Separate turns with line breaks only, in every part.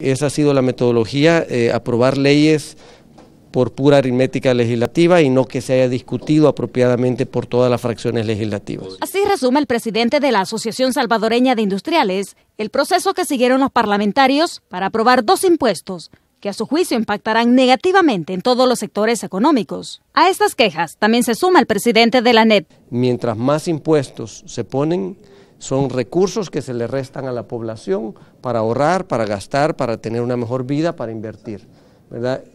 Esa ha sido la metodología, eh, aprobar leyes por pura aritmética legislativa y no que se haya discutido apropiadamente por todas las fracciones legislativas.
Así resume el presidente de la Asociación Salvadoreña de Industriales el proceso que siguieron los parlamentarios para aprobar dos impuestos que a su juicio impactarán negativamente en todos los sectores económicos. A estas quejas también se suma el presidente de la NET.
Mientras más impuestos se ponen, son recursos que se le restan a la población para ahorrar, para gastar, para tener una mejor vida, para invertir.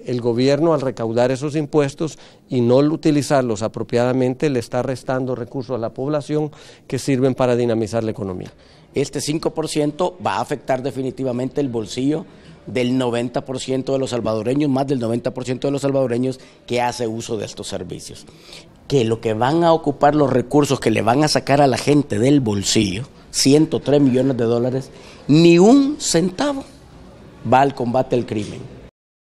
El gobierno al recaudar esos impuestos y no utilizarlos apropiadamente le está restando recursos a la población que sirven para dinamizar la economía. Este 5% va a afectar definitivamente el
bolsillo del 90% de los salvadoreños, más del 90% de los salvadoreños que hace uso de estos servicios. Que lo que van a ocupar los recursos que le van a sacar a la gente del bolsillo, 103 millones de dólares, ni un centavo va al combate al crimen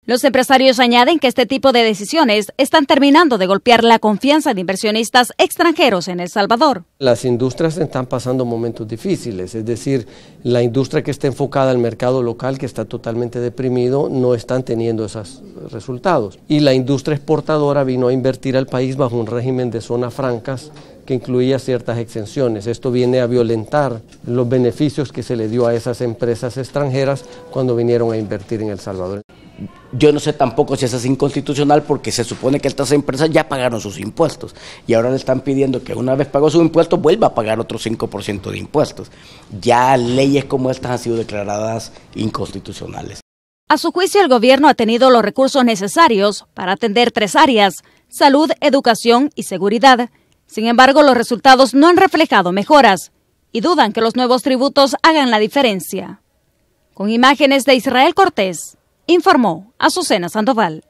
los empresarios añaden que este tipo de decisiones están terminando de golpear la confianza de inversionistas extranjeros en El Salvador.
Las industrias están pasando momentos difíciles, es decir, la industria que está enfocada al mercado local, que está totalmente deprimido, no están teniendo esos resultados. Y la industria exportadora vino a invertir al país bajo un régimen de zonas francas que incluía ciertas exenciones. Esto viene a violentar los beneficios que se le dio a esas empresas extranjeras cuando vinieron a invertir en El Salvador. Yo no sé tampoco si eso es inconstitucional porque se supone
que estas empresas ya pagaron sus impuestos y ahora le están pidiendo que una vez pagó su impuesto vuelva a pagar otro 5% de impuestos. Ya leyes como estas han sido declaradas inconstitucionales.
A su juicio, el gobierno ha tenido los recursos necesarios para atender tres áreas, salud, educación y seguridad. Sin embargo, los resultados no han reflejado mejoras y dudan que los nuevos tributos hagan la diferencia. Con imágenes de Israel Cortés, Informó Azucena Sandoval.